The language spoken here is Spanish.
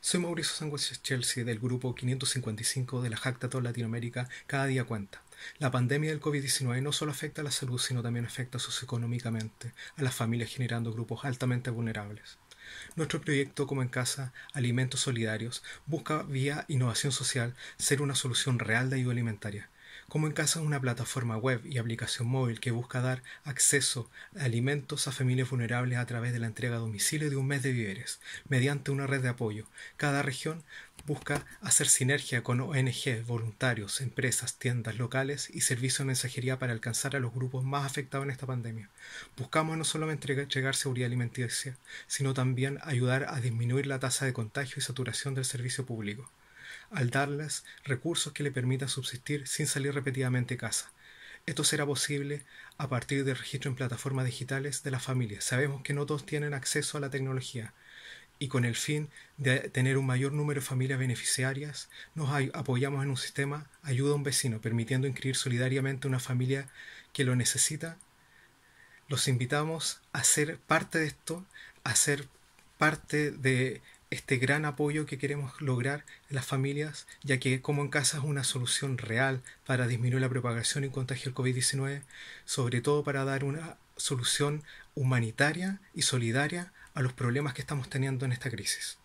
Soy Mauricio Sánchez Chelsea del grupo 555 de la Toda Latinoamérica Cada Día Cuenta. La pandemia del COVID-19 no solo afecta a la salud, sino también afecta socioeconómicamente a las familias generando grupos altamente vulnerables. Nuestro proyecto Como en Casa, Alimentos Solidarios, busca vía innovación social ser una solución real de ayuda alimentaria como en casa es una plataforma web y aplicación móvil que busca dar acceso a alimentos a familias vulnerables a través de la entrega a domicilio de un mes de víveres, mediante una red de apoyo. Cada región busca hacer sinergia con ONG, voluntarios, empresas, tiendas locales y servicios de mensajería para alcanzar a los grupos más afectados en esta pandemia. Buscamos no solamente entregar seguridad alimenticia, sino también ayudar a disminuir la tasa de contagio y saturación del servicio público al darles recursos que le permitan subsistir sin salir repetidamente de casa. Esto será posible a partir del registro en plataformas digitales de las familias. Sabemos que no todos tienen acceso a la tecnología y con el fin de tener un mayor número de familias beneficiarias, nos apoyamos en un sistema ayuda a un vecino, permitiendo inscribir solidariamente una familia que lo necesita. Los invitamos a ser parte de esto, a ser parte de este gran apoyo que queremos lograr en las familias, ya que como en casa es una solución real para disminuir la propagación y contagio del COVID-19, sobre todo para dar una solución humanitaria y solidaria a los problemas que estamos teniendo en esta crisis.